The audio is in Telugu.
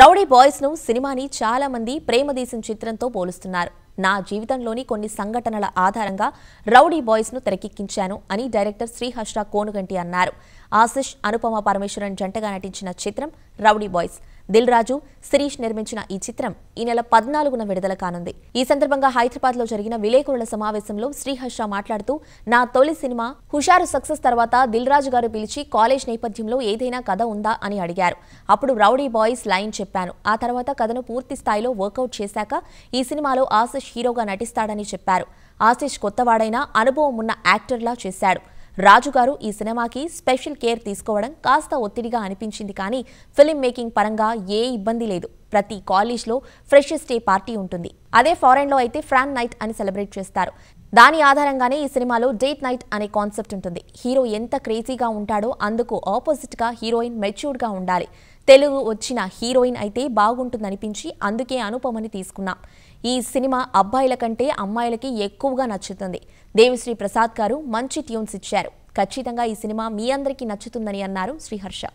రౌడీ బాయ్స్ ను సినిమాని చాలా మంది ప్రేమదేశం చిత్రంతో పోలుస్తున్నారు నా జీవితంలోని కొన్ని సంఘటనల ఆధారంగా రౌడీ బాయ్స్ ను తెరకెక్కించాను అని డైరెక్టర్ శ్రీహర్ష కోనుగంటి అన్నారు ఆశిష్ అనుపమ పరమేశ్వరన్ జంటగా నటించిన చిత్రం రౌడీ బాయ్స్ దిల్ రాజు శిరీష్ నిర్మించిన ఈ చిత్రం ఈ నెల పద్నాలుగున విడుదల కానుంది ఈ సందర్భంగా హైదరాబాద్ లో జరిగిన విలేకరుల సమావేశంలో శ్రీహర్ష మాట్లాడుతూ నా తొలి సినిమా హుషారు సక్సెస్ తర్వాత దిల్ రాజు గారు పిలిచి కాలేజ్ నేపథ్యంలో ఏదైనా కథ ఉందా అని అడిగారు అప్పుడు రౌడీ బాయ్స్ లైన్ చెప్పాను ఆ తర్వాత కథను పూర్తి స్థాయిలో వర్కౌట్ చేశాక ఈ సినిమాలో ఆశిష్ హీరోగా నటిస్తాడని చెప్పారు ఆశిష్ కొత్తవాడైనా అనుభవం ఉన్న యాక్టర్లా చేశాడు రాజుగారు ఈ సినిమాకి స్పెషల్ కేర్ తీసుకోవడం కాస్త ఒత్తిడిగా అనిపించింది కానీ ఫిలిం మేకింగ్ పరంగా ఏ ఇబ్బంది లేదు ప్రతి కాలేజ్లో ఫ్రెషర్స్ డే పార్టీ ఉంటుంది అదే ఫారెన్లో అయితే ఫ్రాన్ నైట్ అని సెలబ్రేట్ చేస్తారు దాని ఆధారంగానే ఈ సినిమాలో డేట్ నైట్ అనే కాన్సెప్ట్ ఉంటుంది హీరో ఎంత క్రేజీగా ఉంటాడో అందుకు ఆపోజిట్గా హీరోయిన్ మెచ్యూర్డ్గా ఉండాలి తెలుగు వచ్చిన హీరోయిన్ అయితే బాగుంటుందనిపించి అందుకే అనుపమని తీసుకున్నాం ఈ సినిమా అబ్బాయిల కంటే అమ్మాయిలకి ఎక్కువగా నచ్చుతుంది దేవిశ్రీ ప్రసాద్ గారు మంచి ట్యూన్స్ ఇచ్చారు ఖచ్చితంగా ఈ సినిమా మీ అందరికీ నచ్చుతుందని అన్నారు శ్రీహర్ష